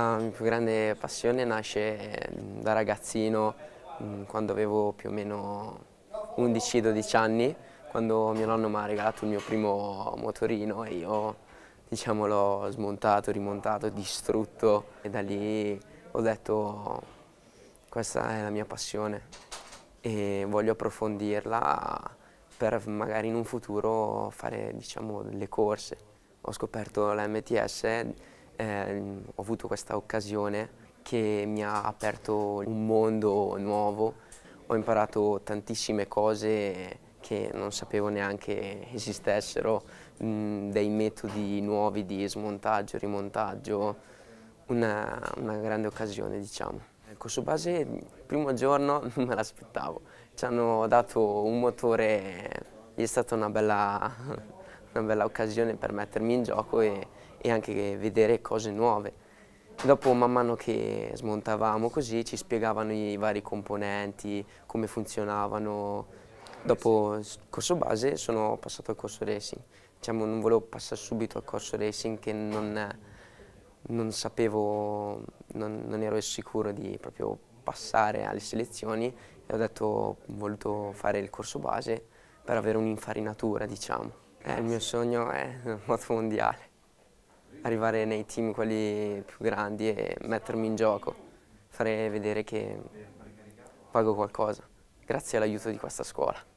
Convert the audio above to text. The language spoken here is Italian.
La mia più grande passione nasce mm, da ragazzino, mm, quando avevo più o meno 11-12 anni, quando mio nonno mi ha regalato il mio primo motorino e io diciamo, l'ho smontato, rimontato, distrutto e da lì ho detto questa è la mia passione e voglio approfondirla per magari in un futuro fare diciamo, le corse. Ho scoperto la MTS eh, ho avuto questa occasione che mi ha aperto un mondo nuovo, ho imparato tantissime cose che non sapevo neanche esistessero, mh, mm, dei metodi nuovi di smontaggio, rimontaggio, una, una grande occasione diciamo. Il corso ecco, base il primo giorno non me l'aspettavo, ci hanno dato un motore, è stata una bella una bella occasione per mettermi in gioco e, e anche vedere cose nuove. Dopo man mano che smontavamo così ci spiegavano i vari componenti, come funzionavano. Dopo il corso base sono passato al corso racing. Diciamo non volevo passare subito al corso racing che non, non sapevo, non, non, ero sicuro di proprio passare alle selezioni e ho detto ho voluto fare il corso base per avere un'infarinatura diciamo. Eh, il mio sogno è una moto mondiale, arrivare nei team quelli più grandi e mettermi in gioco, fare vedere che pago qualcosa, grazie all'aiuto di questa scuola.